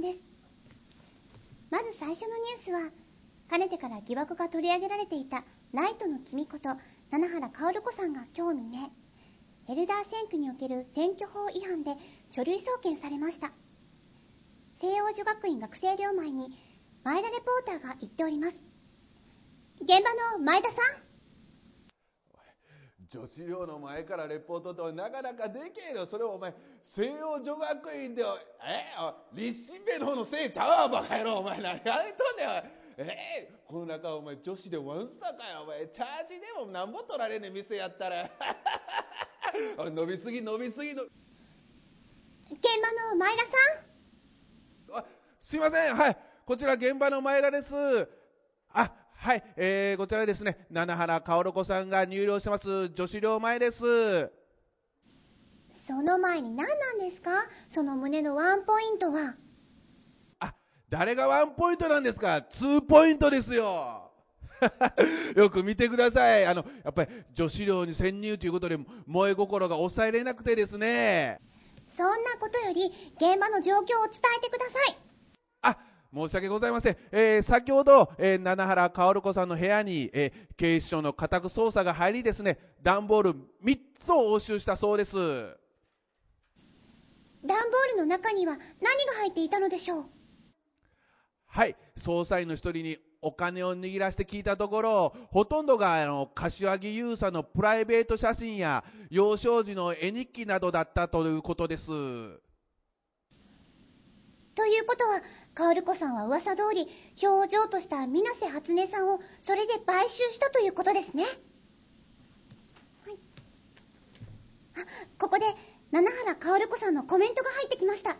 ですまず最初のニュースはかねてから疑惑が取り上げられていたライトの君こと七原薫子さんが今日未明ヘルダー選挙における選挙法違反で書類送検されました西洋女学院学生寮前に前田レポーターが行っております現場の前田さん女子寮の前からレポートってなかなかでけえよそれをお前西洋女学院でえ立身弁ののせいちゃうわバカ野郎お前何やれとんねんおえー、この中お前女子でワンサかよお前チャージでもなんぼ取られねえ店やったら 伸びすぎ伸びすぎの現場の前田さんあすいませんはいこちら現場の前田ですあはい、えー、こちらですね、七原薫子さんが入寮してます、女子寮前です。その前に何なんですかその胸のワンポイントは。あ、誰がワンポイントなんですかツーポイントですよ。よく見てください。あの、やっぱり女子寮に潜入ということで、萌え心が抑えれなくてですね。そんなことより、現場の状況を伝えてください。申し訳ございません。えー、先ほど、えー、七原薫子さんの部屋に、えー、警視庁の家宅捜査が入りですね、段ボール3つを押収したそうです。段ボールの中には何が入っていたのでしょうはい、捜査員の1人にお金を握らせて聞いたところ、ほとんどがあの柏木優さんのプライベート写真や幼少時の絵日記などだったということです。ということはカール子さんは噂通り表情とした水瀬初音さんをそれで買収したということですねはいあここで七原薫子さんのコメントが入ってきました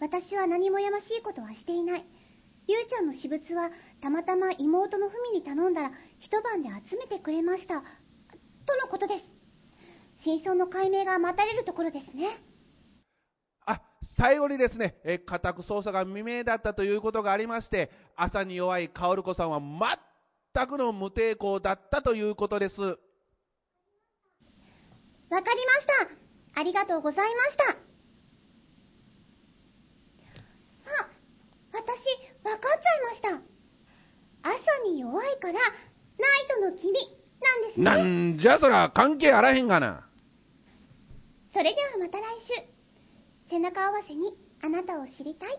私は何もやましいことはしていないゆうちゃんの私物はたまたま妹のふみに頼んだら一晩で集めてくれましたとのことです真相の解明が待たれるところですね最後にですね、え家宅捜査が未明だったということがありまして、朝に弱い薫子さんは全くの無抵抗だったということです。わかりました。ありがとうございました。あ、私、わかっちゃいました。朝に弱いから、ナイトの君、なんですね。なんじゃそら、関係あらへんがな。それではまた来週。背中合わせにあなたを知りたい